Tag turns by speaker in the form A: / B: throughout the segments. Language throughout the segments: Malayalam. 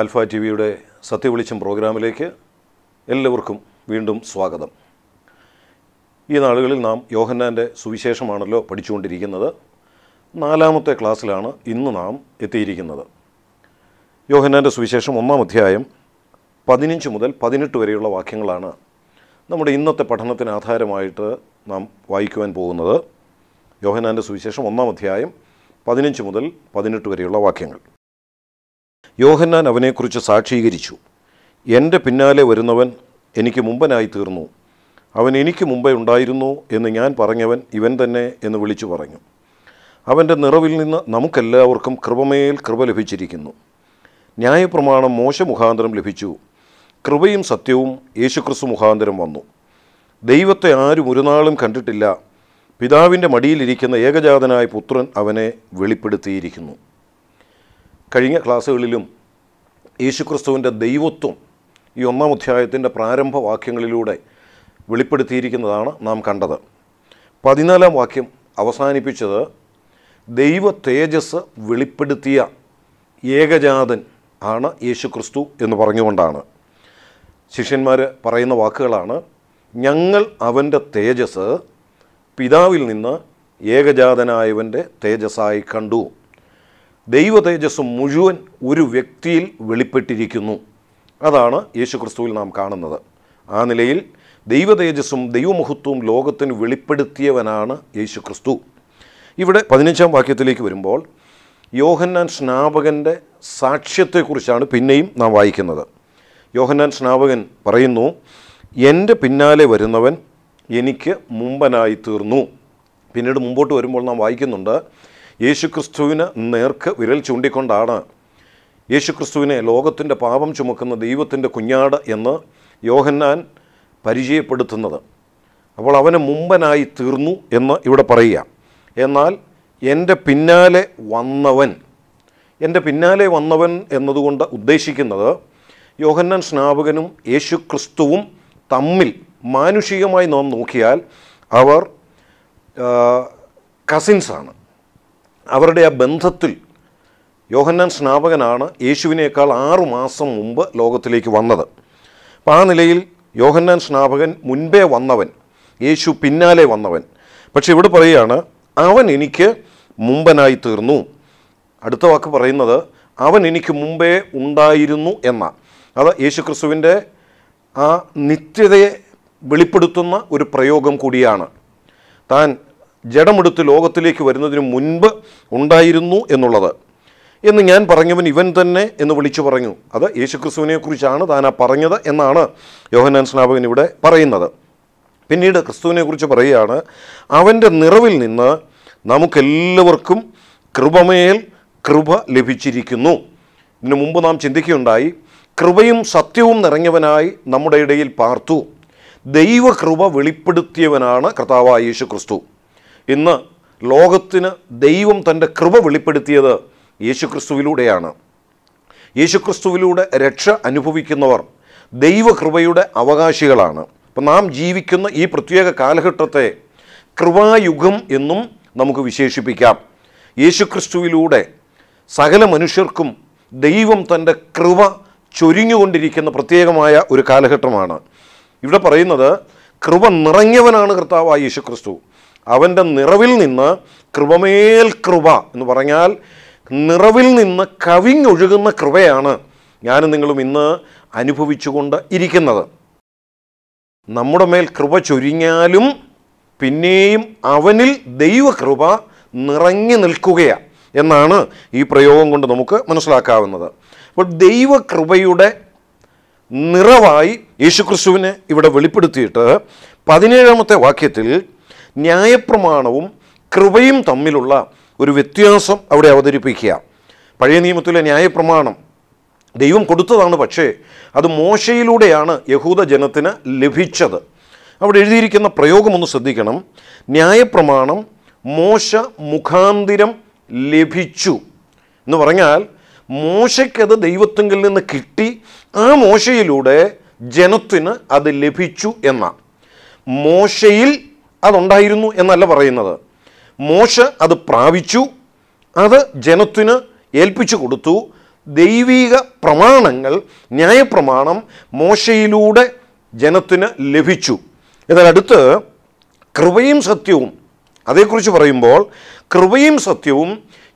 A: ആൽഫ ടി വിയുടെ സത്യവിളിച്ചം പ്രോഗ്രാമിലേക്ക് എല്ലാവർക്കും വീണ്ടും സ്വാഗതം ഈ നാളുകളിൽ നാം യോഹന്നാൻ്റെ സുവിശേഷമാണല്ലോ പഠിച്ചുകൊണ്ടിരിക്കുന്നത് നാലാമത്തെ ക്ലാസ്സിലാണ് ഇന്ന് നാം എത്തിയിരിക്കുന്നത് യോഹന്നാൻ്റെ സുവിശേഷം ഒന്നാം അധ്യായം പതിനഞ്ച് മുതൽ പതിനെട്ട് വരെയുള്ള വാക്യങ്ങളാണ് നമ്മുടെ ഇന്നത്തെ പഠനത്തിന് ആധാരമായിട്ട് നാം വായിക്കുവാൻ പോകുന്നത് യോഹന്നാൻ്റെ സുവിശേഷം ഒന്നാം അധ്യായം പതിനഞ്ച് മുതൽ പതിനെട്ട് വരെയുള്ള വാക്യങ്ങൾ യോഹന്നാൻ അവനെക്കുറിച്ച് സാക്ഷീകരിച്ചു എൻ്റെ പിന്നാലെ വരുന്നവൻ എനിക്ക് മുമ്പനായി തീർന്നു അവൻ എനിക്ക് മുമ്പേ ഉണ്ടായിരുന്നു എന്ന് ഞാൻ പറഞ്ഞവൻ ഇവൻ തന്നെ എന്ന് വിളിച്ചു പറഞ്ഞു അവൻ്റെ നിറവിൽ നിന്ന് നമുക്കെല്ലാവർക്കും കൃപമേൽ കൃപ ലഭിച്ചിരിക്കുന്നു ന്യായപ്രമാണം മോശ മുഖാന്തരം ലഭിച്ചു കൃപയും സത്യവും യേശുക്രിസ്തു മുഖാന്തരം വന്നു ദൈവത്തെ ആരും ഒരു നാളും കണ്ടിട്ടില്ല പിതാവിൻ്റെ മടിയിലിരിക്കുന്ന ഏകജാതനായ പുത്രൻ അവനെ വെളിപ്പെടുത്തിയിരിക്കുന്നു കഴിഞ്ഞ ക്ലാസ്സുകളിലും യേശുക്രിസ്തുവിൻ്റെ ദൈവത്വം ഈ ഒന്നാം അധ്യായത്തിൻ്റെ പ്രാരംഭ വാക്യങ്ങളിലൂടെ വെളിപ്പെടുത്തിയിരിക്കുന്നതാണ് നാം കണ്ടത് പതിനാലാം വാക്യം അവസാനിപ്പിച്ചത് ദൈവ തേജസ് വെളിപ്പെടുത്തിയ ഏകജാതൻ ആണ് യേശുക്രിസ്തു എന്ന് പറഞ്ഞുകൊണ്ടാണ് ശിഷ്യന്മാർ പറയുന്ന വാക്കുകളാണ് ഞങ്ങൾ അവൻ്റെ തേജസ് പിതാവിൽ നിന്ന് ഏകജാതനായവൻ്റെ തേജസ്സായി കണ്ടു ദൈവ തേജസ് മുഴുവൻ ഒരു വ്യക്തിയിൽ വെളിപ്പെട്ടിരിക്കുന്നു അതാണ് യേശുക്രിസ്തുവിൽ നാം കാണുന്നത് ആ നിലയിൽ ദൈവ തേജസ്സും ദൈവമഹത്വവും ലോകത്തിന് വെളിപ്പെടുത്തിയവനാണ് യേശുക്രിസ്തു ഇവിടെ പതിനഞ്ചാം വാക്യത്തിലേക്ക് വരുമ്പോൾ യോഹന്നാൻ സ്നാപകൻ്റെ സാക്ഷ്യത്തെക്കുറിച്ചാണ് പിന്നെയും നാം വായിക്കുന്നത് യോഹന്നാൻ സ്നാപകൻ പറയുന്നു എൻ്റെ പിന്നാലെ വരുന്നവൻ എനിക്ക് മുമ്പനായി തീർന്നു പിന്നീട് മുമ്പോട്ട് വരുമ്പോൾ നാം വായിക്കുന്നുണ്ട് യേശുക്രിസ്തുവിന് നേർക്ക് വിരൽ ചൂണ്ടിക്കൊണ്ടാണ് യേശുക്രിസ്തുവിനെ ലോകത്തിൻ്റെ പാപം ചുമക്കുന്ന ദൈവത്തിൻ്റെ കുഞ്ഞാട് എന്ന് യോഹന്നാൻ പരിചയപ്പെടുത്തുന്നത് അപ്പോൾ അവന് മുമ്പനായി തീർന്നു എന്ന് ഇവിടെ പറയുക എന്നാൽ എൻ്റെ പിന്നാലെ വന്നവൻ എൻ്റെ പിന്നാലെ വന്നവൻ എന്നതുകൊണ്ട് ഉദ്ദേശിക്കുന്നത് യോഹന്നാൻ സ്നാപകനും യേശുക്രിസ്തുവും തമ്മിൽ മാനുഷികമായി നാം നോക്കിയാൽ അവർ കസിൻസാണ് അവരുടെ ആ ബന്ധത്തിൽ യോഹന്നാൻ സ്നാപകനാണ് യേശുവിനേക്കാൾ ആറു മാസം മുമ്പ് ലോകത്തിലേക്ക് വന്നത് അപ്പോൾ ആ നിലയിൽ യോഹന്നാൻ സ്നാപകൻ മുൻപേ വന്നവൻ യേശു പിന്നാലെ വന്നവൻ പക്ഷെ ഇവിടെ പറയുകയാണ് അവൻ എനിക്ക് മുമ്പനായി തീർന്നു അടുത്ത വാക്ക് പറയുന്നത് അവൻ എനിക്ക് മുമ്പേ ഉണ്ടായിരുന്നു എന്ന അത് യേശുക്രിസ്തുവിൻ്റെ ആ നിത്യതയെ വെളിപ്പെടുത്തുന്ന ഒരു പ്രയോഗം കൂടിയാണ് താൻ ജഡമെടുത്ത് ലോകത്തിലേക്ക് വരുന്നതിന് മുൻപ് ഉണ്ടായിരുന്നു എന്നുള്ളത് എന്ന് ഞാൻ പറഞ്ഞവൻ ഇവൻ തന്നെ എന്ന് വിളിച്ചു പറഞ്ഞു അത് യേശുക്രിസ്തുവിനെക്കുറിച്ചാണ് താൻ ആ പറഞ്ഞത് എന്നാണ് യോഹനാൻ സ്നാപകൻ ഇവിടെ പറയുന്നത് പിന്നീട് ക്രിസ്തുവിനെക്കുറിച്ച് പറയുകയാണ് അവൻ്റെ നിറവിൽ നിന്ന് നമുക്കെല്ലാവർക്കും കൃപമേൽ കൃപ ലഭിച്ചിരിക്കുന്നു ഇതിനു മുമ്പ് നാം ചിന്തിക്കുകയുണ്ടായി കൃപയും സത്യവും നിറഞ്ഞവനായി നമ്മുടെ ഇടയിൽ പാർത്തു ദൈവകൃപ വെളിപ്പെടുത്തിയവനാണ് കർത്താവായ യേശു ക്രിസ്തു ഇന്ന് ലോകത്തിന് ദൈവം തൻ്റെ കൃപ വെളിപ്പെടുത്തിയത് യേശുക്രിസ്തുവിലൂടെയാണ് യേശുക്രിസ്തുവിലൂടെ രക്ഷ അനുഭവിക്കുന്നവർ ദൈവകൃപയുടെ അവകാശികളാണ് അപ്പം നാം ജീവിക്കുന്ന ഈ പ്രത്യേക കാലഘട്ടത്തെ കൃപായുഗം എന്നും നമുക്ക് വിശേഷിപ്പിക്കാം യേശുക്രിസ്തുവിലൂടെ സകല മനുഷ്യർക്കും ദൈവം തൻ്റെ കൃപ ചൊരിഞ്ഞുകൊണ്ടിരിക്കുന്ന പ്രത്യേകമായ ഒരു കാലഘട്ടമാണ് ഇവിടെ പറയുന്നത് കൃപ നിറഞ്ഞവനാണ് കർത്താവായ യേശുക്രിസ്തു അവൻ്റെ നിറവിൽ നിന്ന് കൃപമേൽ കൃപ എന്ന് പറഞ്ഞാൽ നിറവിൽ നിന്ന് കവിഞ്ഞൊഴുകുന്ന കൃപയാണ് ഞാനും നിങ്ങളും ഇന്ന് അനുഭവിച്ചുകൊണ്ട് ഇരിക്കുന്നത് നമ്മുടെ മേൽ കൃപ ചൊരിഞ്ഞാലും പിന്നെയും അവനിൽ ദൈവകൃപ നിറഞ്ഞു നിൽക്കുകയാണ് എന്നാണ് ഈ പ്രയോഗം കൊണ്ട് നമുക്ക് മനസ്സിലാക്കാവുന്നത് അപ്പോൾ ദൈവകൃപയുടെ നിറവായി യേശുക്രിസ്തുവിനെ ഇവിടെ വെളിപ്പെടുത്തിയിട്ട് പതിനേഴാമത്തെ വാക്യത്തിൽ ന്യായപ്രമാണവും കൃപയും തമ്മിലുള്ള ഒരു വ്യത്യാസം അവിടെ അവതരിപ്പിക്കുക പഴയ നിയമത്തിലെ ന്യായപ്രമാണം ദൈവം കൊടുത്തതാണ് പക്ഷേ അത് മോശയിലൂടെയാണ് യഹൂദ ജനത്തിന് ലഭിച്ചത് അവിടെ എഴുതിയിരിക്കുന്ന പ്രയോഗം ഒന്ന് ശ്രദ്ധിക്കണം ന്യായപ്രമാണം മോശ മുഖാന്തിരം ലഭിച്ചു എന്ന് പറഞ്ഞാൽ മോശയ്ക്കത് ദൈവത്തെങ്കിൽ നിന്ന് കിട്ടി ആ മോശയിലൂടെ ജനത്തിന് അത് ലഭിച്ചു എന്ന മോശയിൽ അതുണ്ടായിരുന്നു എന്നല്ല പറയുന്നത് മോശ അത് പ്രാപിച്ചു അത് ജനത്തിന് ഏൽപ്പിച്ചു കൊടുത്തു ദൈവീക പ്രമാണങ്ങൾ ന്യായപ്രമാണം മോശയിലൂടെ ജനത്തിന് ലഭിച്ചു എന്നാൽ കൃപയും സത്യവും അതേക്കുറിച്ച് പറയുമ്പോൾ കൃപയും സത്യവും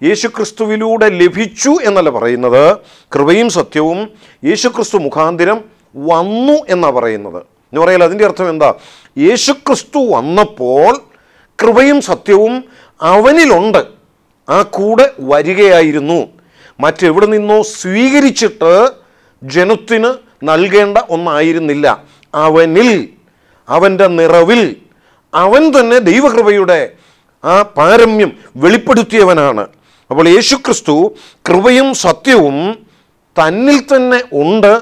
A: യേശുക്രിസ്തുവിലൂടെ ലഭിച്ചു എന്നല്ല പറയുന്നത് കൃപയും സത്യവും യേശുക്രിസ്തു മുഖാന്തിരം വന്നു എന്നാണ് പറയുന്നത് എന്ന് പറയാൻ അതിൻ്റെ അർത്ഥം എന്താ യേശുക്രിസ്തു വന്നപ്പോൾ കൃപയും സത്യവും അവനിലുണ്ട് ആ കൂടെ വരികയായിരുന്നു മറ്റെവിടെ നിന്നോ സ്വീകരിച്ചിട്ട് ജനത്തിന് നൽകേണ്ട ഒന്നായിരുന്നില്ല അവനിൽ അവൻ്റെ നിറവിൽ അവൻ തന്നെ ദൈവകൃപയുടെ ആ പാരമ്യം വെളിപ്പെടുത്തിയവനാണ് അപ്പോൾ യേശുക്രിസ്തു കൃപയും സത്യവും തന്നിൽ തന്നെ ഉണ്ട്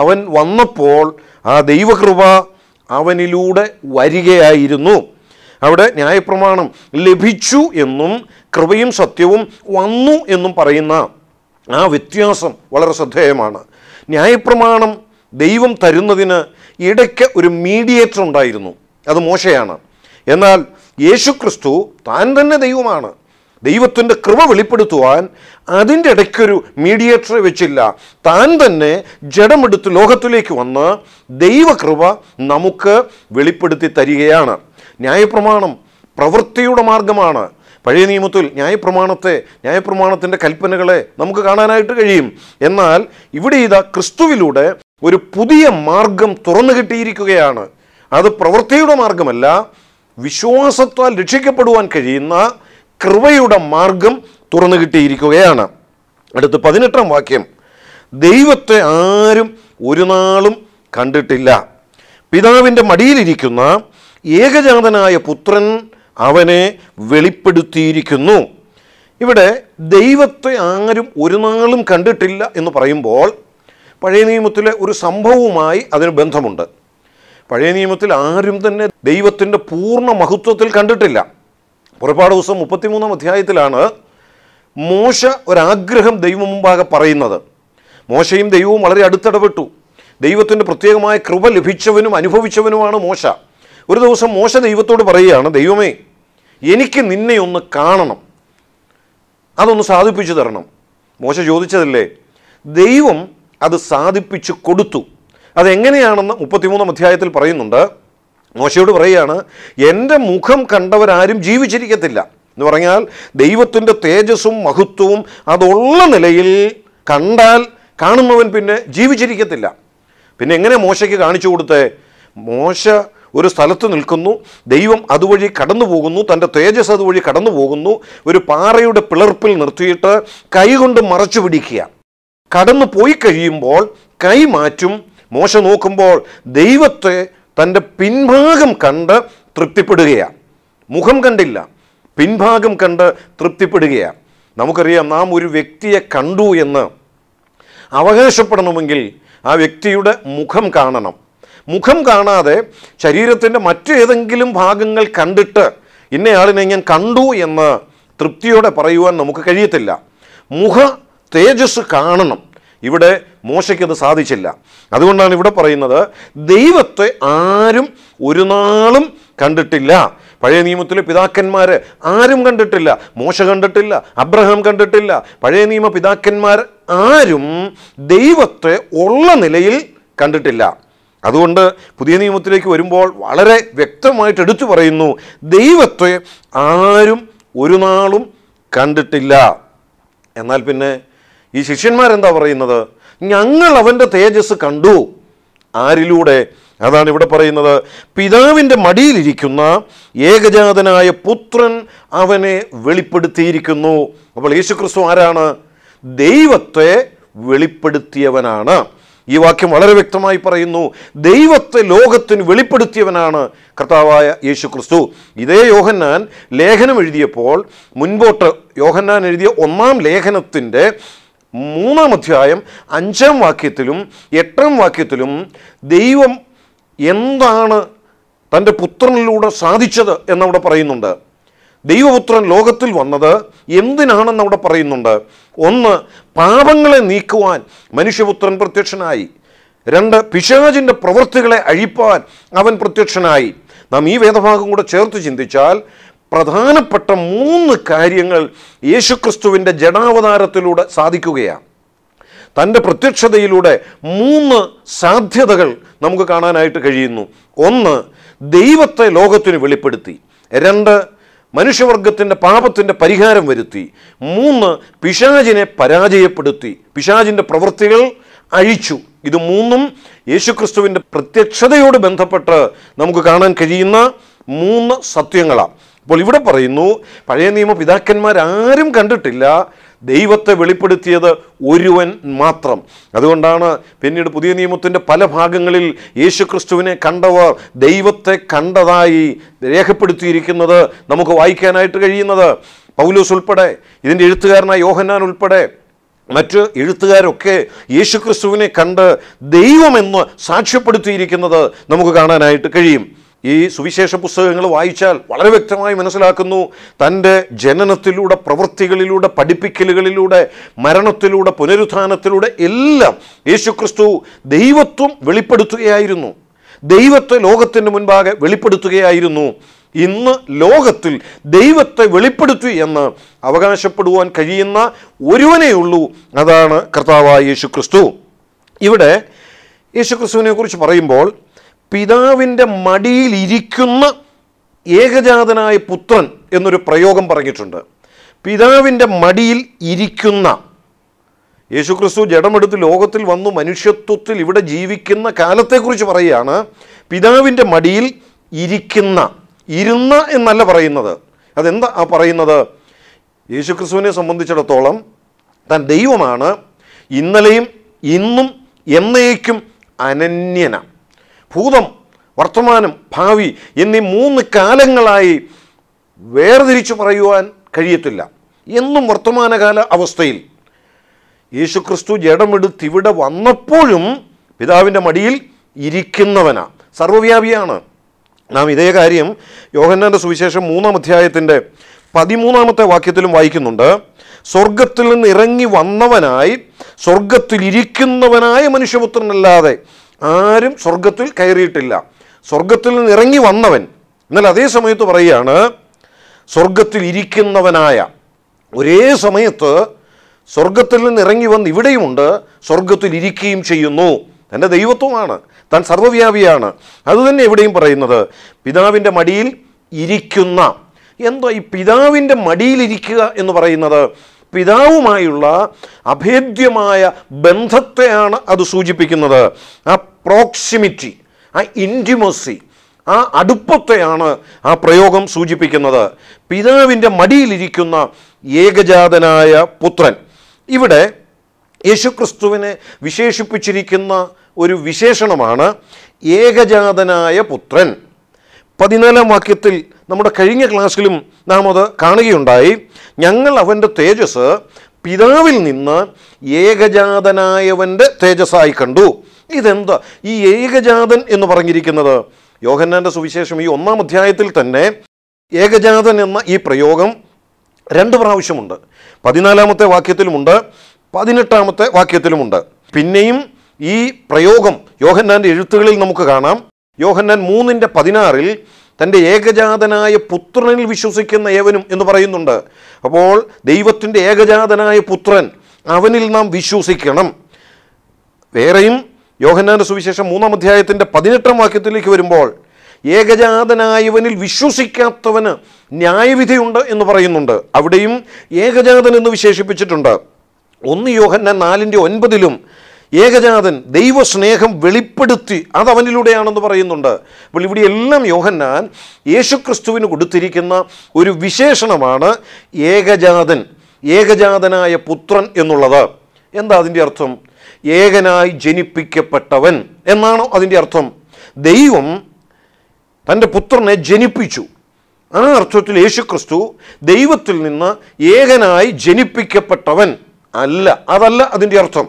A: അവൻ വന്നപ്പോൾ ആ ദൈവകൃപ അവനിലൂടെ വരികയായിരുന്നു അവിടെ ന്യായപ്രമാണം ലഭിച്ചു എന്നും കൃപയും സത്യവും വന്നു എന്നും പറയുന്ന ആ വ്യത്യാസം വളരെ ശ്രദ്ധേയമാണ് ന്യായപ്രമാണം ദൈവം തരുന്നതിന് ഇടയ്ക്ക് ഒരു മീഡിയേറ്റർ ഉണ്ടായിരുന്നു അത് മോശയാണ് എന്നാൽ യേശു ക്രിസ്തു താൻ തന്നെ ദൈവമാണ് ദൈവത്തിൻ്റെ കൃപ വെളിപ്പെടുത്തുവാൻ അതിൻ്റെ ഇടയ്ക്കൊരു മീഡിയേറ്ററെ വെച്ചില്ല താൻ തന്നെ ജഡമെടുത്ത് ലോകത്തിലേക്ക് വന്ന് ദൈവകൃപ നമുക്ക് വെളിപ്പെടുത്തി തരികയാണ് ന്യായപ്രമാണം പ്രവൃത്തിയുടെ മാർഗമാണ് പഴയ നിയമത്തിൽ ന്യായപ്രമാണത്തെ ന്യായപ്രമാണത്തിൻ്റെ കൽപ്പനകളെ നമുക്ക് കാണാനായിട്ട് കഴിയും എന്നാൽ ഇവിടെ ഇതാ ക്രിസ്തുവിലൂടെ ഒരു പുതിയ മാർഗം തുറന്നു കിട്ടിയിരിക്കുകയാണ് അത് പ്രവൃത്തിയുടെ മാർഗമല്ല വിശ്വാസത്താൽ രക്ഷിക്കപ്പെടുവാൻ കഴിയുന്ന കൃപയുടെ മാർഗം തുറന്നു കിട്ടിയിരിക്കുകയാണ് അടുത്ത പതിനെട്ടാം വാക്യം ദൈവത്തെ ആരും ഒരു നാളും കണ്ടിട്ടില്ല പിതാവിൻ്റെ മടിയിലിരിക്കുന്ന ഏകജാതനായ പുത്രൻ അവനെ വെളിപ്പെടുത്തിയിരിക്കുന്നു ഇവിടെ ദൈവത്തെ ആരും ഒരു നാളും കണ്ടിട്ടില്ല എന്ന് പറയുമ്പോൾ പഴയ നിയമത്തിലെ ഒരു സംഭവവുമായി അതിന് ബന്ധമുണ്ട് പഴയ നിയമത്തിൽ ആരും തന്നെ ദൈവത്തിൻ്റെ പൂർണ്ണ മഹത്വത്തിൽ കണ്ടിട്ടില്ല പുറപ്പാട് ദിവസം മുപ്പത്തിമൂന്നാം അധ്യായത്തിലാണ് മോശ ഒരാഗ്രഹം ദൈവം മുമ്പാകെ പറയുന്നത് മോശയും ദൈവവും വളരെ അടുത്തിടപെട്ടു ദൈവത്തിൻ്റെ പ്രത്യേകമായ കൃപ ലഭിച്ചവനും അനുഭവിച്ചവനുമാണ് മോശ ഒരു ദിവസം മോശ ദൈവത്തോട് പറയുകയാണ് ദൈവമേ എനിക്ക് നിന്നെ ഒന്ന് കാണണം അതൊന്ന് സാധിപ്പിച്ചു തരണം മോശ ചോദിച്ചതല്ലേ ദൈവം അത് സാധിപ്പിച്ചു കൊടുത്തു അതെങ്ങനെയാണെന്ന് മുപ്പത്തിമൂന്നാം അധ്യായത്തിൽ പറയുന്നുണ്ട് മോശയോട് പറയുകയാണ് എൻ്റെ മുഖം കണ്ടവരാരും ജീവിച്ചിരിക്കത്തില്ല എന്ന് പറഞ്ഞാൽ ദൈവത്തിൻ്റെ തേജസ്സും മഹത്വവും അതുള്ള നിലയിൽ കണ്ടാൽ കാണുന്നവൻ പിന്നെ ജീവിച്ചിരിക്കത്തില്ല പിന്നെ എങ്ങനെ മോശയ്ക്ക് കാണിച്ചു കൊടുത്തേ മോശ ഒരു സ്ഥലത്ത് നിൽക്കുന്നു ദൈവം അതുവഴി കടന്നു പോകുന്നു തൻ്റെ തേജസ് അതുവഴി കടന്നു പോകുന്നു ഒരു പാറയുടെ പിളർപ്പിൽ നിർത്തിയിട്ട് കൈകൊണ്ട് മറച്ചു പിടിക്കുക കടന്നു പോയി കഴിയുമ്പോൾ കൈ മാറ്റും മോശ നോക്കുമ്പോൾ ദൈവത്തെ തൻ്റെ പിൻഭാഗം കണ്ട് തൃപ്തിപ്പെടുകയാണ് മുഖം കണ്ടില്ല പിൻഭാഗം കണ്ട് തൃപ്തിപ്പെടുകയാണ് നമുക്കറിയാം നാം ഒരു വ്യക്തിയെ കണ്ടു എന്ന് അവകാശപ്പെടണമെങ്കിൽ ആ വ്യക്തിയുടെ മുഖം കാണണം മുഖം കാണാതെ ശരീരത്തിൻ്റെ മറ്റേതെങ്കിലും ഭാഗങ്ങൾ കണ്ടിട്ട് ഇന്നയാളിനെ ഞാൻ കണ്ടു എന്ന് തൃപ്തിയോടെ പറയുവാൻ നമുക്ക് കഴിയത്തില്ല മുഖ തേജസ് കാണണം ഇവിടെ മോശയ്ക്കത് സാധിച്ചില്ല അതുകൊണ്ടാണ് ഇവിടെ പറയുന്നത് ദൈവത്തെ ആരും ഒരു നാളും കണ്ടിട്ടില്ല പഴയ നിയമത്തിലെ പിതാക്കന്മാർ ആരും കണ്ടിട്ടില്ല മോശ കണ്ടിട്ടില്ല അബ്രഹാം കണ്ടിട്ടില്ല പഴയ നിയമ പിതാക്കന്മാർ ആരും ദൈവത്തെ ഉള്ള നിലയിൽ കണ്ടിട്ടില്ല അതുകൊണ്ട് പുതിയ നിയമത്തിലേക്ക് വരുമ്പോൾ വളരെ വ്യക്തമായിട്ട് എടുത്തു പറയുന്നു ദൈവത്തെ ആരും ഒരു നാളും കണ്ടിട്ടില്ല എന്നാൽ പിന്നെ ഈ ശിഷ്യന്മാരെന്താ പറയുന്നത് ഞങ്ങൾ അവൻ്റെ തേജസ് കണ്ടു ആരിലൂടെ അതാണ് ഇവിടെ പറയുന്നത് പിതാവിൻ്റെ മടിയിലിരിക്കുന്ന ഏകജാതനായ പുത്രൻ അവനെ വെളിപ്പെടുത്തിയിരിക്കുന്നു അപ്പോൾ യേശുക്രിസ്തു ആരാണ് ദൈവത്തെ വെളിപ്പെടുത്തിയവനാണ് ഈ വാക്യം വളരെ വ്യക്തമായി പറയുന്നു ദൈവത്തെ ലോകത്തിന് വെളിപ്പെടുത്തിയവനാണ് കർത്താവായ യേശു ക്രിസ്തു ഇതേ യോഹന്നാൻ ലേഖനം എഴുതിയപ്പോൾ മുൻപോട്ട് യോഹന്നാൻ എഴുതിയ ഒന്നാം ലേഖനത്തിൻ്റെ മൂന്നാം അധ്യായം അഞ്ചാം വാക്യത്തിലും എട്ടാം വാക്യത്തിലും ദൈവം എന്താണ് തൻ്റെ പുത്രനിലൂടെ സാധിച്ചത് എന്നവിടെ പറയുന്നുണ്ട് ദൈവപുത്രൻ ലോകത്തിൽ വന്നത് എന്തിനാണെന്ന് അവിടെ പറയുന്നുണ്ട് ഒന്ന് പാപങ്ങളെ നീക്കുവാൻ മനുഷ്യപുത്രൻ പ്രത്യക്ഷനായി രണ്ട് പിശാചിൻ്റെ പ്രവൃത്തികളെ അഴിപ്പാൻ അവൻ പ്രത്യക്ഷനായി നാം ഈ വേദഭാഗം കൂടെ ചേർത്ത് ചിന്തിച്ചാൽ പ്രധാനപ്പെട്ട മൂന്ന് കാര്യങ്ങൾ യേശുക്രിസ്തുവിൻ്റെ ജടാവതാരത്തിലൂടെ സാധിക്കുകയാണ് തൻ്റെ പ്രത്യക്ഷതയിലൂടെ മൂന്ന് സാധ്യതകൾ നമുക്ക് കാണാനായിട്ട് കഴിയുന്നു ഒന്ന് ദൈവത്തെ ലോകത്തിന് വെളിപ്പെടുത്തി രണ്ട് മനുഷ്യവർഗത്തിൻ്റെ പാപത്തിൻ്റെ പരിഹാരം വരുത്തി മൂന്ന് പിശാചിനെ പരാജയപ്പെടുത്തി പിശാചിൻ്റെ പ്രവൃത്തികൾ അഴിച്ചു ഇത് മൂന്നും യേശുക്രിസ്തുവിൻ്റെ പ്രത്യക്ഷതയോട് ബന്ധപ്പെട്ട് നമുക്ക് കാണാൻ കഴിയുന്ന മൂന്ന് സത്യങ്ങളാണ് അപ്പോൾ ഇവിടെ പറയുന്നു പഴയ നിയമ പിതാക്കന്മാരാരും കണ്ടിട്ടില്ല ദൈവത്തെ വെളിപ്പെടുത്തിയത് ഒരുവൻ മാത്രം അതുകൊണ്ടാണ് പിന്നീട് പുതിയ നിയമത്തിൻ്റെ പല ഭാഗങ്ങളിൽ യേശുക്രിസ്തുവിനെ കണ്ടവർ ദൈവത്തെ കണ്ടതായി രേഖപ്പെടുത്തിയിരിക്കുന്നത് നമുക്ക് വായിക്കാനായിട്ട് കഴിയുന്നത് പൗലൂസ് ഉൾപ്പെടെ ഇതിൻ്റെ എഴുത്തുകാരനായ യോഹന്നാൻ ഉൾപ്പെടെ മറ്റ് എഴുത്തുകാരൊക്കെ യേശുക്രിസ്തുവിനെ കണ്ട് ദൈവമെന്ന് സാക്ഷ്യപ്പെടുത്തിയിരിക്കുന്നത് നമുക്ക് കാണാനായിട്ട് കഴിയും ഈ സുവിശേഷ പുസ്തകങ്ങൾ വായിച്ചാൽ വളരെ വ്യക്തമായി മനസ്സിലാക്കുന്നു തൻ്റെ ജനനത്തിലൂടെ പ്രവൃത്തികളിലൂടെ പഠിപ്പിക്കലുകളിലൂടെ മരണത്തിലൂടെ പുനരുത്ഥാനത്തിലൂടെ എല്ലാം യേശുക്രിസ്തു ദൈവത്വം വെളിപ്പെടുത്തുകയായിരുന്നു ദൈവത്തെ ലോകത്തിൻ്റെ മുൻപാകെ വെളിപ്പെടുത്തുകയായിരുന്നു ഇന്ന് ലോകത്തിൽ ദൈവത്തെ വെളിപ്പെടുത്തി എന്ന് അവകാശപ്പെടുവാൻ കഴിയുന്ന ഒരുവനെയുള്ളൂ അതാണ് കർത്താവായ യേശു ക്രിസ്തു ഇവിടെ യേശുക്രിസ്തുവിനെ കുറിച്ച് പറയുമ്പോൾ പിതാവിൻ്റെ മടിയിലിരിക്കുന്ന ഏകജാതനായ പുത്രൻ എന്നൊരു പ്രയോഗം പറഞ്ഞിട്ടുണ്ട് പിതാവിൻ്റെ മടിയിൽ ഇരിക്കുന്ന യേശുക്രിസ്തു ജഡമെടുത്ത് ലോകത്തിൽ വന്നു മനുഷ്യത്വത്തിൽ ഇവിടെ ജീവിക്കുന്ന കാലത്തെക്കുറിച്ച് പറയുകയാണ് പിതാവിൻ്റെ മടിയിൽ ഇരിക്കുന്ന ഇരുന്ന എന്നല്ല പറയുന്നത് അതെന്താ ആ പറയുന്നത് യേശുക്രിസ്തുവിനെ സംബന്ധിച്ചിടത്തോളം താൻ ദൈവമാണ് ഇന്നലെയും ഇന്നും എന്നേക്കും അനന്യനാണ് ഭൂതം വർത്തമാനം ഭാവി എന്നീ മൂന്ന് കാലങ്ങളായി വേർതിരിച്ചു പറയുവാൻ കഴിയത്തില്ല എന്നും വർത്തമാനകാല അവസ്ഥയിൽ യേശുക്രിസ്തു ജഡമെടുത്തിവിടെ വന്നപ്പോഴും പിതാവിൻ്റെ മടിയിൽ ഇരിക്കുന്നവനാ സർവവ്യാപിയാണ് നാം ഇതേ കാര്യം യോഹന്നാൻ്റെ സുവിശേഷം മൂന്നാം അധ്യായത്തിൻ്റെ പതിമൂന്നാമത്തെ വാക്യത്തിലും വായിക്കുന്നുണ്ട് സ്വർഗത്തിൽ നിന്ന് ഇറങ്ങി വന്നവനായി സ്വർഗത്തിലിരിക്കുന്നവനായ മനുഷ്യപുത്രനല്ലാതെ ആരും സ്വർഗത്തിൽ കയറിയിട്ടില്ല സ്വർഗത്തിൽ നിന്ന് ഇറങ്ങി വന്നവൻ എന്നാൽ അതേ സമയത്ത് പറയുകയാണ് സ്വർഗത്തിൽ ഇരിക്കുന്നവനായ ഒരേ സമയത്ത് സ്വർഗത്തിൽ നിന്ന് ഇറങ്ങി വന്ന് ഇവിടെയുമുണ്ട് സ്വർഗത്തിൽ ഇരിക്കുകയും ചെയ്യുന്നു തൻ്റെ ദൈവത്വമാണ് താൻ സർവ്വവ്യാപിയാണ് അതുതന്നെ എവിടെയും പറയുന്നത് പിതാവിൻ്റെ മടിയിൽ ഇരിക്കുന്ന എന്തോ ഈ പിതാവിൻ്റെ മടിയിലിരിക്കുക എന്ന് പറയുന്നത് പിതാവുമായുള്ള അഭേദ്യമായ ബന്ധത്തെയാണ് അത് സൂചിപ്പിക്കുന്നത് ആ പ്രോക്സിമിറ്റി ആ ഇൻറ്റിമസി ആ അടുപ്പത്തെയാണ് ആ പ്രയോഗം സൂചിപ്പിക്കുന്നത് പിതാവിൻ്റെ മടിയിലിരിക്കുന്ന ഏകജാതനായ പുത്രൻ ഇവിടെ യേശുക്രിസ്തുവിനെ വിശേഷിപ്പിച്ചിരിക്കുന്ന ഒരു വിശേഷണമാണ് ഏകജാതനായ പുത്രൻ പതിനാലാം വാക്യത്തിൽ നമ്മുടെ കഴിഞ്ഞ ക്ലാസ്സിലും നാം അത് കാണുകയുണ്ടായി ഞങ്ങൾ അവൻ്റെ തേജസ് പിതാവിൽ നിന്ന് ഏകജാതനായവൻ്റെ തേജസ്സായി കണ്ടു ഇതെന്താ ഈ ഏകജാതൻ എന്ന് പറഞ്ഞിരിക്കുന്നത് യോഹന്നാൻ്റെ സുവിശേഷം ഈ ഒന്നാം അധ്യായത്തിൽ തന്നെ ഏകജാതൻ എന്ന ഈ പ്രയോഗം രണ്ട് പ്രാവശ്യമുണ്ട് പതിനാലാമത്തെ വാക്യത്തിലുമുണ്ട് പതിനെട്ടാമത്തെ വാക്യത്തിലുമുണ്ട് പിന്നെയും ഈ പ്രയോഗം യോഹന്നാൻ്റെ എഴുത്തുകളിൽ നമുക്ക് കാണാം യോഹന്നാൻ മൂന്നിൻ്റെ പതിനാറിൽ തൻ്റെ ഏകജാതനായ പുത്രനിൽ വിശ്വസിക്കുന്ന ഏവനും എന്ന് പറയുന്നുണ്ട് അപ്പോൾ ദൈവത്തിൻ്റെ ഏകജാതനായ പുത്രൻ അവനിൽ നാം വിശ്വസിക്കണം വേറെയും യോഹന്നാൻ്റെ സുവിശേഷം മൂന്നാം അധ്യായത്തിൻ്റെ പതിനെട്ടാം വാക്യത്തിലേക്ക് വരുമ്പോൾ ഏകജാതനായവനിൽ വിശ്വസിക്കാത്തവന് ന്യായവിധിയുണ്ട് എന്ന് പറയുന്നുണ്ട് അവിടെയും ഏകജാതൻ എന്ന് വിശേഷിപ്പിച്ചിട്ടുണ്ട് ഒന്ന് യോഹന്നാൻ നാലിൻ്റെ ഒൻപതിലും ഏകജാതൻ ദൈവസ്നേഹം വെളിപ്പെടുത്തി അതവനിലൂടെയാണെന്ന് പറയുന്നുണ്ട് അപ്പോൾ ഇവിടെ എല്ലാം യോഹന്നാൻ യേശുക്രിസ്തുവിന് കൊടുത്തിരിക്കുന്ന ഒരു വിശേഷണമാണ് ഏകജാതൻ ഏകജാതനായ പുത്രൻ എന്നുള്ളത് എന്താ അതിൻ്റെ അർത്ഥം ഏകനായി ജനിപ്പിക്കപ്പെട്ടവൻ എന്നാണോ അതിൻ്റെ അർത്ഥം ദൈവം തൻ്റെ പുത്രനെ ജനിപ്പിച്ചു ആ അർത്ഥത്തിൽ യേശുക്രിസ്തു ദൈവത്തിൽ നിന്ന് ഏകനായി ജനിപ്പിക്കപ്പെട്ടവൻ അല്ല അതല്ല അതിൻ്റെ അർത്ഥം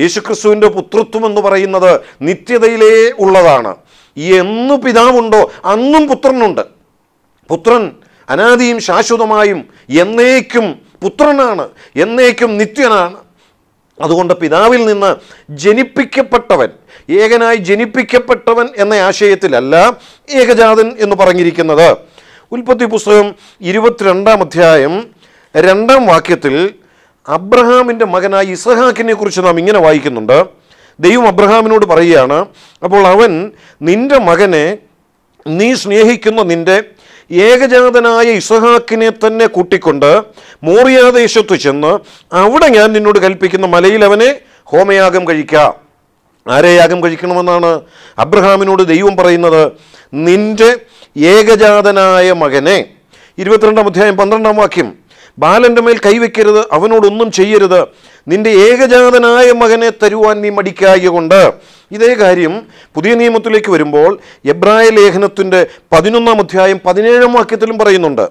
A: യേശുക്രിസ്തുവിൻ്റെ പുത്രത്വം എന്ന് പറയുന്നത് നിത്യതയിലേ ഉള്ളതാണ് എന്ന് പിതാവുണ്ടോ അന്നും പുത്രനുണ്ട് പുത്രൻ അനാദിയും ശാശ്വതമായും എന്നേക്കും പുത്രനാണ് എന്നേക്കും നിത്യനാണ് അതുകൊണ്ട് പിതാവിൽ നിന്ന് ജനിപ്പിക്കപ്പെട്ടവൻ ഏകനായി ജനിപ്പിക്കപ്പെട്ടവൻ എന്ന ആശയത്തിലല്ല ഏകജാതൻ എന്ന് പറഞ്ഞിരിക്കുന്നത് ഉൽപ്പത്തി പുസ്തകം ഇരുപത്തിരണ്ടാം അധ്യായം രണ്ടാം വാക്യത്തിൽ അബ്രഹാമിൻ്റെ മകനായ ഇസഹാക്കിനെ കുറിച്ച് നാം ഇങ്ങനെ വായിക്കുന്നുണ്ട് ദൈവം അബ്രഹാമിനോട് പറയുകയാണ് അപ്പോൾ അവൻ നിൻ്റെ മകനെ നീ സ്നേഹിക്കുന്ന നിൻ്റെ ഏകജാതനായ ഇസഹാക്കിനെ തന്നെ കൂട്ടിക്കൊണ്ട് മോറിയാദേശത്ത് ചെന്ന് അവിടെ ഞാൻ നിന്നോട് കൽപ്പിക്കുന്ന മലയിൽ അവനെ ഹോമയാഗം കഴിക്കാം ആരെ യാഗം കഴിക്കണമെന്നാണ് അബ്രഹാമിനോട് ദൈവം പറയുന്നത് നിൻ്റെ ഏകജാതനായ മകനെ ഇരുപത്തിരണ്ടാം അധ്യായം പന്ത്രണ്ടാം വാക്യം ബാലൻ്റെ മേൽ കൈവയ്ക്കരുത് അവനോടൊന്നും ചെയ്യരുത് നിന്റെ ഏകജാതനായ മകനെ തരുവാൻ നീ മടിക്കായ കൊണ്ട് ഇതേ കാര്യം പുതിയ നിയമത്തിലേക്ക് വരുമ്പോൾ എബ്രായ ലേഖനത്തിൻ്റെ പതിനൊന്നാം അധ്യായം പതിനേഴാം വാക്യത്തിലും പറയുന്നുണ്ട്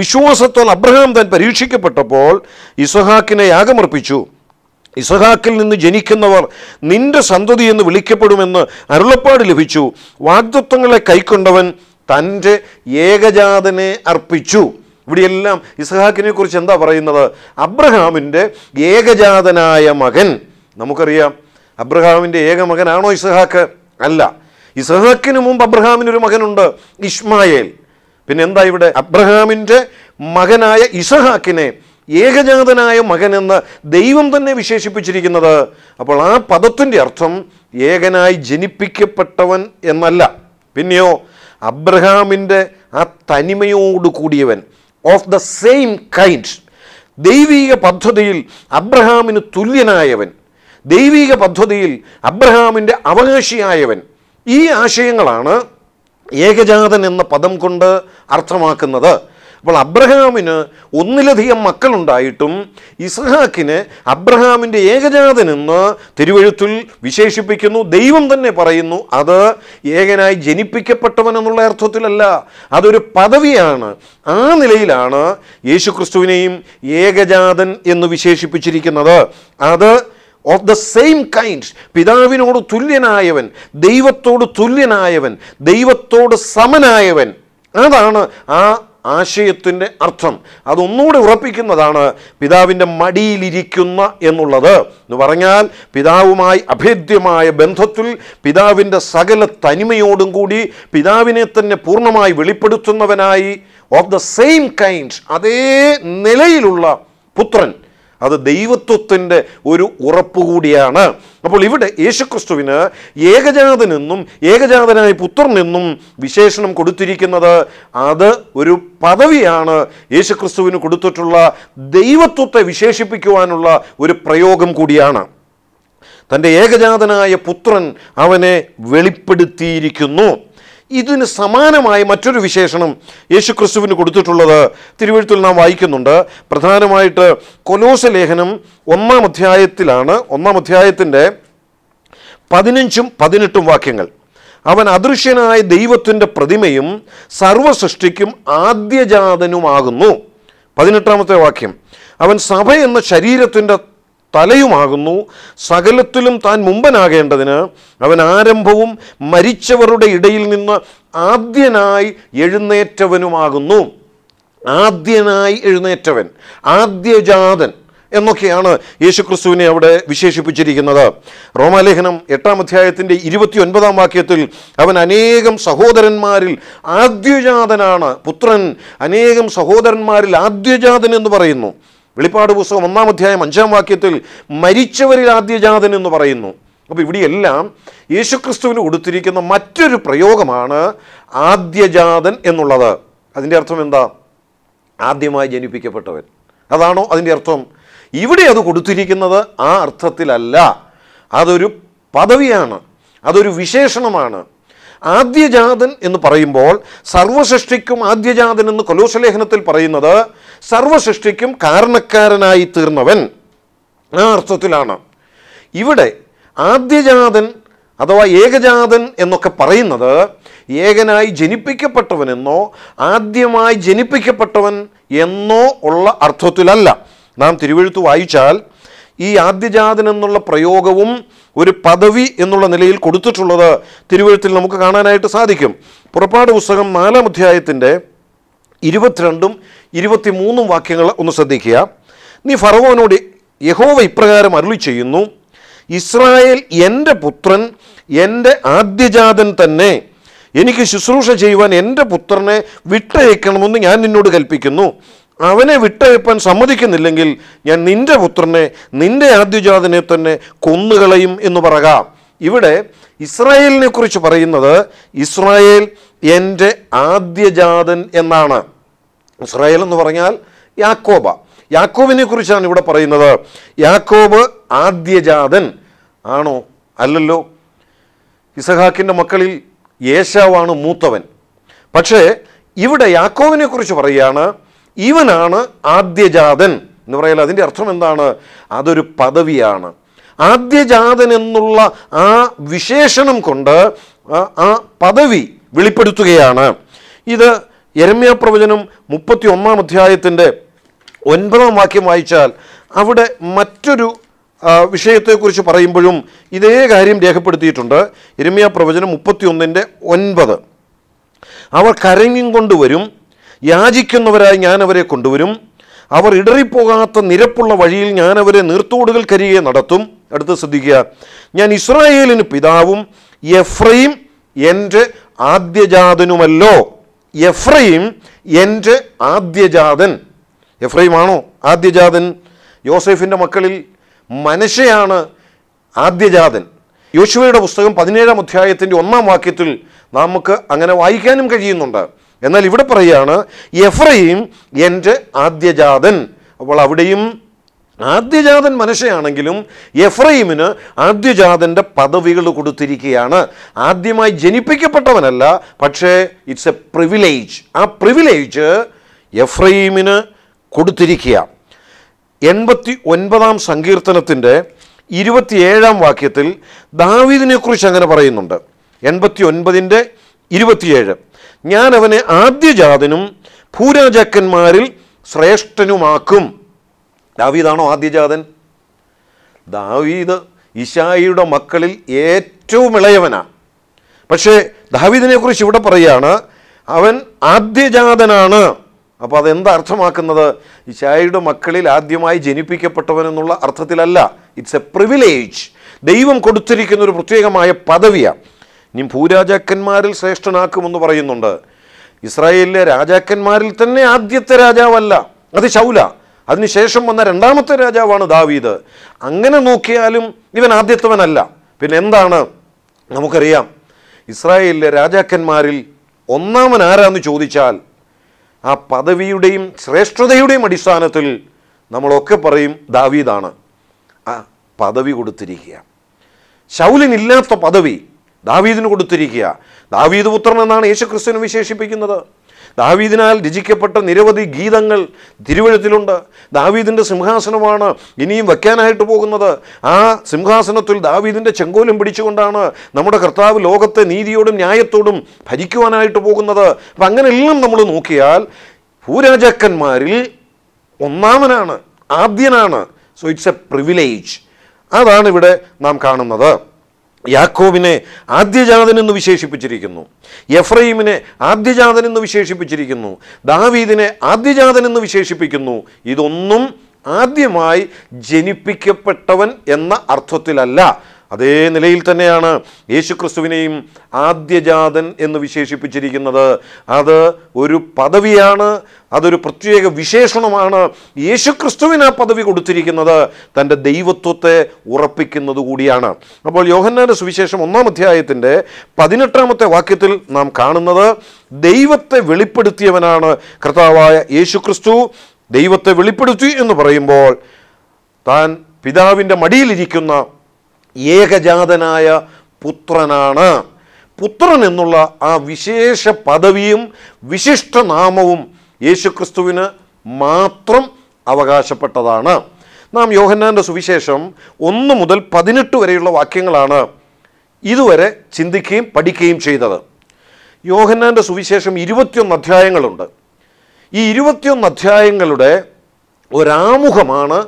A: വിശ്വാസത്താൽ അബ്രഹാം താൻ പരീക്ഷിക്കപ്പെട്ടപ്പോൾ ഇസഹാക്കിനെ യാഗമർപ്പിച്ചു ഇസഹാക്കിൽ നിന്ന് ജനിക്കുന്നവർ നിന്റെ സന്തതി എന്ന് വിളിക്കപ്പെടുമെന്ന് അരുളപ്പാട് ലഭിച്ചു വാഗ്ദത്വങ്ങളെ കൈക്കൊണ്ടവൻ തൻ്റെ ഏകജാതനെ അർപ്പിച്ചു ഇവിടെയെല്ലാം ഇസ്ഹാക്കിനെ കുറിച്ച് എന്താ പറയുന്നത് അബ്രഹാമിൻ്റെ ഏകജാതനായ മകൻ നമുക്കറിയാം അബ്രഹാമിൻ്റെ ഏക മകനാണോ ഇസ്ഹാക്ക് അല്ല ഇസഹാക്കിന് മുമ്പ് അബ്രഹാമിനൊരു മകനുണ്ട് ഇഷ്മായേൽ പിന്നെ എന്താ ഇവിടെ അബ്രഹാമിൻ്റെ മകനായ ഇസഹാക്കിനെ ഏകജാതനായ മകനെന്ന് ദൈവം തന്നെ വിശേഷിപ്പിച്ചിരിക്കുന്നത് അപ്പോൾ ആ പദത്തിൻ്റെ അർത്ഥം ഏകനായി ജനിപ്പിക്കപ്പെട്ടവൻ എന്നല്ല പിന്നെയോ അബ്രഹാമിൻ്റെ ആ തനിമയോട് കൂടിയവൻ ഓഫ് ദ സെയിം കൈൻഡ് ദൈവീക പദ്ധതിയിൽ അബ്രഹാമിന് തുല്യനായവൻ ദൈവീക പദ്ധതിയിൽ അബ്രഹാമിൻ്റെ അവകാശിയായവൻ ഈ ആശയങ്ങളാണ് ഏകജാതൻ എന്ന പദം കൊണ്ട് അർത്ഥമാക്കുന്നത് അപ്പോൾ അബ്രഹാമിന് ഒന്നിലധികം മക്കളുണ്ടായിട്ടും ഇസ്ഹാക്കിനെ അബ്രഹാമിൻ്റെ ഏകജാതനെന്ന് തിരുവഴുത്തിൽ വിശേഷിപ്പിക്കുന്നു ദൈവം തന്നെ പറയുന്നു അത് ഏകനായി ജനിപ്പിക്കപ്പെട്ടവൻ എന്നുള്ള അർത്ഥത്തിലല്ല അതൊരു പദവിയാണ് ആ നിലയിലാണ് യേശുക്രിസ്തുവിനെയും ഏകജാതൻ എന്ന് വിശേഷിപ്പിച്ചിരിക്കുന്നത് അത് ഓഫ് ദ സെയിം കൈൻഡ് പിതാവിനോട് തുല്യനായവൻ ദൈവത്തോട് തുല്യനായവൻ ദൈവത്തോട് സമനായവൻ അതാണ് ആ ആശയത്തിൻ്റെ അർത്ഥം അതൊന്നുകൂടി ഉറപ്പിക്കുന്നതാണ് പിതാവിൻ്റെ മടിയിലിരിക്കുന്ന എന്നുള്ളത് എന്ന് പറഞ്ഞാൽ പിതാവുമായി അഭേദ്യമായ ബന്ധത്തിൽ പിതാവിൻ്റെ സകല തനിമയോടും കൂടി പിതാവിനെ തന്നെ പൂർണ്ണമായി വെളിപ്പെടുത്തുന്നവനായി ഓഫ് ദ സെയിം കൈൻഡ് അതേ നിലയിലുള്ള പുത്രൻ അത് ദൈവത്വത്തിൻ്റെ ഒരു ഉറപ്പ് കൂടിയാണ് അപ്പോൾ ഇവിടെ യേശുക്രിസ്തുവിന് ഏകജാതനെന്നും ഏകജാതനായ എന്നും വിശേഷണം കൊടുത്തിരിക്കുന്നത് അത് ഒരു പദവിയാണ് യേശുക്രിസ്തുവിന് കൊടുത്തിട്ടുള്ള ദൈവത്വത്തെ വിശേഷിപ്പിക്കുവാനുള്ള ഒരു പ്രയോഗം കൂടിയാണ് തൻ്റെ ഏകജാതനായ പുത്രൻ അവനെ വെളിപ്പെടുത്തിയിരിക്കുന്നു ഇതിന് സമാനമായ മറ്റൊരു വിശേഷണം യേശു ക്രിസ്തുവിന് കൊടുത്തിട്ടുള്ളത് തിരുവഴുത്തിൽ നാം വായിക്കുന്നുണ്ട് പ്രധാനമായിട്ട് കൊലോസ ലേഖനം ഒന്നാം അധ്യായത്തിലാണ് ഒന്നാം അധ്യായത്തിൻ്റെ പതിനഞ്ചും പതിനെട്ടും വാക്യങ്ങൾ അവൻ അദൃശ്യനായ ദൈവത്തിൻ്റെ പ്രതിമയും സർവസൃഷ്ടിക്കും ആദ്യജാതനുമാകുന്നു പതിനെട്ടാമത്തെ വാക്യം അവൻ സഭ എന്ന ശരീരത്തിൻ്റെ തലയുമാകുന്നു സകലത്തിലും താൻ മുമ്പനാകേണ്ടതിന് അവൻ ആരംഭവും മരിച്ചവരുടെ ഇടയിൽ നിന്ന് ആദ്യനായി എഴുന്നേറ്റവനുമാകുന്നു ആദ്യനായി എഴുന്നേറ്റവൻ ആദ്യജാതൻ എന്നൊക്കെയാണ് യേശുക്രിസ്തുവിനെ അവിടെ വിശേഷിപ്പിച്ചിരിക്കുന്നത് റോമാലേഖനം എട്ടാം അധ്യായത്തിൻ്റെ ഇരുപത്തി ഒൻപതാം വാക്യത്തിൽ അവൻ അനേകം സഹോദരന്മാരിൽ ആദ്യജാതനാണ് പുത്രൻ അനേകം സഹോദരന്മാരിൽ ആദ്യജാതൻ എന്ന് പറയുന്നു വെളിപ്പാട് പുസ്തകം ഒന്നാം അധ്യായം അഞ്ചാം വാക്യത്തിൽ മരിച്ചവരിൽ ജാതൻ എന്ന് പറയുന്നു അപ്പോൾ ഇവിടെയെല്ലാം യേശുക്രിസ്തുവിന് കൊടുത്തിരിക്കുന്ന മറ്റൊരു പ്രയോഗമാണ് ആദ്യജാതൻ എന്നുള്ളത് അതിൻ്റെ അർത്ഥം എന്താ ആദ്യമായി ജനിപ്പിക്കപ്പെട്ടവൻ അതാണോ അതിൻ്റെ അർത്ഥം ഇവിടെ അത് കൊടുത്തിരിക്കുന്നത് ആ അർത്ഥത്തിലല്ല അതൊരു പദവിയാണ് അതൊരു വിശേഷണമാണ് ആദ്യജാതൻ എന്ന് പറയുമ്പോൾ സർവ്വസൃഷ്ടിക്കും ആദ്യജാതൻ എന്ന് കൊലോശലേഖനത്തിൽ പറയുന്നത് സർവസൃഷ്ടിക്കും കാരണക്കാരനായി തീർന്നവൻ ആ അർത്ഥത്തിലാണ് ഇവിടെ ആദ്യജാതൻ അഥവാ ഏകജാതൻ എന്നൊക്കെ പറയുന്നത് ഏകനായി ജനിപ്പിക്കപ്പെട്ടവനെന്നോ ആദ്യമായി ജനിപ്പിക്കപ്പെട്ടവൻ എന്നോ ഉള്ള അർത്ഥത്തിലല്ല നാം തിരുവഴുത്ത് വായിച്ചാൽ ഈ ആദ്യജാതൻ എന്നുള്ള പ്രയോഗവും ഒരു പദവി എന്നുള്ള നിലയിൽ കൊടുത്തിട്ടുള്ളത് തിരുവഴുത്തിൽ നമുക്ക് കാണാനായിട്ട് സാധിക്കും പുറപ്പാട് പുസ്തകം നാലാം അധ്യായത്തിൻ്റെ ഇരുപത്തിരണ്ടും മൂന്നും വാക്യങ്ങൾ ഒന്ന് ശ്രദ്ധിക്കുക നീ ഫറവോനോട് യഹോവ ഇപ്രകാരം അരുളി ചെയ്യുന്നു ഇസ്രായേൽ എൻ്റെ പുത്രൻ എൻ്റെ ആദ്യജാതൻ തന്നെ എനിക്ക് ശുശ്രൂഷ ചെയ്യുവാൻ എൻ്റെ പുത്രനെ വിട്ടയക്കണമെന്ന് ഞാൻ നിന്നോട് കൽപ്പിക്കുന്നു അവനെ വിട്ടയപ്പാൻ സമ്മതിക്കുന്നില്ലെങ്കിൽ ഞാൻ നിൻ്റെ പുത്രനെ നിൻ്റെ ആദ്യജാതനെ തന്നെ കൊന്നുകളയും എന്ന് പറക ഇവിടെ ഇസ്രായേലിനെ കുറിച്ച് പറയുന്നത് ഇസ്രായേൽ എൻ്റെ ആദ്യജാതൻ എന്നാണ് ഇസ്രായേൽ എന്ന് പറഞ്ഞാൽ യാക്കോബ യാക്കോബിനെ കുറിച്ചാണ് ഇവിടെ പറയുന്നത് യാക്കോബ് ആദ്യജാതൻ ആണോ അല്ലല്ലോ ഇസഹാക്കിൻ്റെ മക്കളിൽ യേശാവാണ് മൂത്തവൻ പക്ഷേ ഇവിടെ യാക്കോവിനെ കുറിച്ച് പറയുകയാണ് ഇവനാണ് ആദ്യജാതൻ എന്ന് പറയാൻ അതിൻ്റെ അർത്ഥം എന്താണ് അതൊരു പദവിയാണ് ആദ്യജാതൻ എന്നുള്ള ആ വിശേഷണം കൊണ്ട് ആ പദവി വെളിപ്പെടുത്തുകയാണ് ഇത് യരമ്യ പ്രവചനം മുപ്പത്തി ഒന്നാം അധ്യായത്തിൻ്റെ ഒൻപതാം വാക്യം വായിച്ചാൽ അവിടെ മറ്റൊരു വിഷയത്തെക്കുറിച്ച് പറയുമ്പോഴും ഇതേ കാര്യം രേഖപ്പെടുത്തിയിട്ടുണ്ട് ഇരമ്യ പ്രവചനം മുപ്പത്തിയൊന്നിൻ്റെ ഒൻപത് അവർ കരങ്ങിയും കൊണ്ടുവരും യാചിക്കുന്നവരായി ഞാൻ അവരെ കൊണ്ടുവരും അവർ ഇടറിപ്പോകാത്ത നിരപ്പുള്ള വഴിയിൽ ഞാൻ അവരെ നീർത്തോടുകൾക്കരികെ നടത്തും അടുത്ത് ശ്രദ്ധിക്കുക ഞാൻ ഇസ്രായേലിന് പിതാവും എഫ്രയും എൻ്റെ ആദ്യജാതനുമല്ലോ എഫ്രൈം എൻ്റെ ആദ്യജാതൻ എഫ്രൈമാണോ ആദ്യജാതൻ യോസഫിൻ്റെ മക്കളിൽ മനശയാണ് ആദ്യജാതൻ യോശുവയുടെ പുസ്തകം പതിനേഴാം അധ്യായത്തിൻ്റെ ഒന്നാം വാക്യത്തിൽ നമുക്ക് അങ്ങനെ വായിക്കാനും കഴിയുന്നുണ്ട് എന്നാൽ ഇവിടെ പറയുകയാണ് എഫ്രൈം എൻ്റെ ആദ്യജാതൻ അപ്പോൾ അവിടെയും ആദ്യജാതൻ മനുഷ്യയാണെങ്കിലും എഫ്രൈമിന് ആദ്യജാതൻ്റെ പദവികൾ കൊടുത്തിരിക്കുകയാണ് ആദ്യമായി ജനിപ്പിക്കപ്പെട്ടവനല്ല പക്ഷേ ഇറ്റ്സ് എ പ്രിവിലേജ് ആ പ്രിവിലേജ് എഫ്രൈമിന് കൊടുത്തിരിക്കുക എൺപത്തി ഒൻപതാം സങ്കീർത്തനത്തിൻ്റെ ഇരുപത്തിയേഴാം വാക്യത്തിൽ ദാവീദിനെക്കുറിച്ച് അങ്ങനെ പറയുന്നുണ്ട് എൺപത്തി ഒൻപതിൻ്റെ ഇരുപത്തിയേഴ് ഞാൻ അവനെ ആദ്യജാതനും ഭൂരാജാക്കന്മാരിൽ ശ്രേഷ്ഠനുമാക്കും ദാവീദാണോ ജാതൻ ദാവീദ് ഇഷായിയുടെ മക്കളിൽ ഏറ്റവും ഇളയവനാണ് പക്ഷേ ദാവീദിനെക്കുറിച്ച് ഇവിടെ പറയുകയാണ് അവൻ ആദ്യജാതനാണ് അപ്പോൾ അതെന്താ അർത്ഥമാക്കുന്നത് ഇഷായിയുടെ മക്കളിൽ ആദ്യമായി ജനിപ്പിക്കപ്പെട്ടവൻ എന്നുള്ള അർത്ഥത്തിലല്ല ഇറ്റ്സ് എ പ്രിവിലേജ് ദൈവം കൊടുത്തിരിക്കുന്ന ഒരു പ്രത്യേകമായ പദവിയാണ് ഇനി ഭൂരാജാക്കന്മാരിൽ ശ്രേഷ്ഠനാക്കുമെന്ന് പറയുന്നുണ്ട് ഇസ്രായേലിലെ രാജാക്കന്മാരിൽ തന്നെ ആദ്യത്തെ രാജാവല്ല അത് ശൗല അതിനുശേഷം വന്ന രണ്ടാമത്തെ രാജാവാണ് ദാവീദ് അങ്ങനെ നോക്കിയാലും ഇവൻ ആദ്യത്തവനല്ല പിന്നെ എന്താണ് നമുക്കറിയാം ഇസ്രായേലിലെ രാജാക്കന്മാരിൽ ഒന്നാമൻ ആരാന്ന് ചോദിച്ചാൽ ആ പദവിയുടെയും ശ്രേഷ്ഠതയുടെയും അടിസ്ഥാനത്തിൽ നമ്മളൊക്കെ പറയും ദാവീദാണ് ആ പദവി കൊടുത്തിരിക്കുക ശൗലിനില്ലാത്ത പദവി ദാവീദിന് കൊടുത്തിരിക്കുക ദാവീദ് പുത്രൻ എന്നാണ് യേശുക്രിസ്തുവിനെ വിശേഷിപ്പിക്കുന്നത് ദാവീദിനാൽ രചിക്കപ്പെട്ട നിരവധി ഗീതങ്ങൾ തിരുവഴുത്തിലുണ്ട് ദാവീദിൻ്റെ സിംഹാസനമാണ് ഇനിയും വയ്ക്കാനായിട്ട് പോകുന്നത് ആ സിംഹാസനത്തിൽ ദാവീദിൻ്റെ ചെങ്കോലും പിടിച്ചുകൊണ്ടാണ് നമ്മുടെ കർത്താവ് ലോകത്തെ നീതിയോടും ന്യായത്തോടും ഭരിക്കുവാനായിട്ട് പോകുന്നത് അപ്പം അങ്ങനെയെല്ലാം നമ്മൾ നോക്കിയാൽ ഭൂരാജാക്കന്മാരിൽ ഒന്നാമനാണ് ആദ്യനാണ് സോ ഇറ്റ്സ് എ പ്രിവിലേജ് അതാണ് ഇവിടെ നാം കാണുന്നത് യാക്കോബിനെ എന്ന് വിശേഷിപ്പിച്ചിരിക്കുന്നു എഫ്രൈമിനെ എന്ന് വിശേഷിപ്പിച്ചിരിക്കുന്നു ദാവീദിനെ എന്ന് വിശേഷിപ്പിക്കുന്നു ഇതൊന്നും ആദ്യമായി ജനിപ്പിക്കപ്പെട്ടവൻ എന്ന അർത്ഥത്തിലല്ല അതേ നിലയിൽ തന്നെയാണ് യേശുക്രിസ്തുവിനെയും ആദ്യജാതൻ എന്ന് വിശേഷിപ്പിച്ചിരിക്കുന്നത് അത് ഒരു പദവിയാണ് അതൊരു പ്രത്യേക വിശേഷണമാണ് യേശുക്രിസ്തുവിന് ആ പദവി കൊടുത്തിരിക്കുന്നത് തൻ്റെ ദൈവത്വത്തെ ഉറപ്പിക്കുന്നത് കൂടിയാണ് അപ്പോൾ യോഹന്നാൻ്റെ സുവിശേഷം ഒന്നാം അധ്യായത്തിൻ്റെ പതിനെട്ടാമത്തെ വാക്യത്തിൽ നാം കാണുന്നത് ദൈവത്തെ വെളിപ്പെടുത്തിയവനാണ് കർത്താവായ യേശുക്രിസ്തു ദൈവത്തെ വെളിപ്പെടുത്തി എന്ന് പറയുമ്പോൾ താൻ പിതാവിൻ്റെ മടിയിലിരിക്കുന്ന ഏകജാതനായ പുത്രനാണ് പുത്രൻ എന്നുള്ള ആ വിശേഷ പദവിയും വിശിഷ്ട നാമവും യേശുക്രിസ്തുവിന് മാത്രം അവകാശപ്പെട്ടതാണ് നാം യോഹന്നാൻ്റെ സുവിശേഷം ഒന്ന് മുതൽ പതിനെട്ട് വരെയുള്ള വാക്യങ്ങളാണ് ഇതുവരെ ചിന്തിക്കുകയും പഠിക്കുകയും ചെയ്തത് യോഹന്നാൻ്റെ സുവിശേഷം ഇരുപത്തിയൊന്ന് അധ്യായങ്ങളുണ്ട് ഈ ഇരുപത്തിയൊന്ന് അധ്യായങ്ങളുടെ ഒരാമുഖമാണ്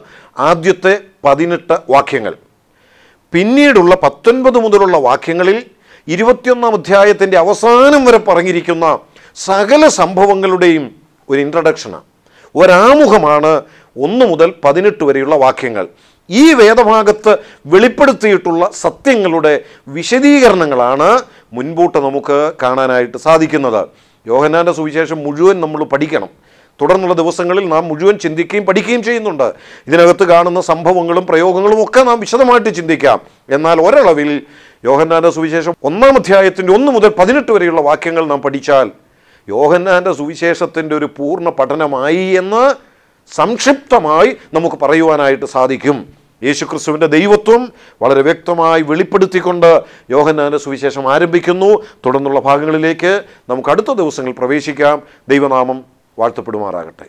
A: ആദ്യത്തെ പതിനെട്ട് വാക്യങ്ങൾ പിന്നീടുള്ള പത്തൊൻപത് മുതലുള്ള വാക്യങ്ങളിൽ ഇരുപത്തിയൊന്നാം അധ്യായത്തിൻ്റെ അവസാനം വരെ പറഞ്ഞിരിക്കുന്ന സകല സംഭവങ്ങളുടെയും ഒരു ഇൻട്രഡക്ഷനാണ് ഒരാമുഖമാണ് ഒന്ന് മുതൽ പതിനെട്ട് വരെയുള്ള വാക്യങ്ങൾ ഈ വേദഭാഗത്ത് വെളിപ്പെടുത്തിയിട്ടുള്ള സത്യങ്ങളുടെ വിശദീകരണങ്ങളാണ് മുൻകൂട്ട് നമുക്ക് കാണാനായിട്ട് സാധിക്കുന്നത് യോഹനാൻ്റെ സുവിശേഷം മുഴുവൻ നമ്മൾ പഠിക്കണം തുടർന്നുള്ള ദിവസങ്ങളിൽ നാം മുഴുവൻ ചിന്തിക്കുകയും പഠിക്കുകയും ചെയ്യുന്നുണ്ട് ഇതിനകത്ത് കാണുന്ന സംഭവങ്ങളും പ്രയോഗങ്ങളും ഒക്കെ നാം വിശദമായിട്ട് ചിന്തിക്കാം എന്നാൽ ഒരളവിൽ യോഹന്നാൻ്റെ സുവിശേഷം ഒന്നാം അധ്യായത്തിൻ്റെ ഒന്ന് മുതൽ പതിനെട്ട് വരെയുള്ള വാക്യങ്ങൾ നാം പഠിച്ചാൽ യോഹന്നാൻ്റെ സുവിശേഷത്തിൻ്റെ ഒരു പൂർണ്ണ പഠനമായി എന്ന് സംക്ഷിപ്തമായി നമുക്ക് പറയുവാനായിട്ട് സാധിക്കും യേശുക്രിസ്തുവിൻ്റെ ദൈവത്വം വളരെ വ്യക്തമായി വെളിപ്പെടുത്തിക്കൊണ്ട് യോഹന്നാൻ്റെ സുവിശേഷം ആരംഭിക്കുന്നു തുടർന്നുള്ള ഭാഗങ്ങളിലേക്ക് നമുക്ക് അടുത്ത ദിവസങ്ങളിൽ പ്രവേശിക്കാം ദൈവനാമം வாழ்த்தப்படுமாறாகட்ടെ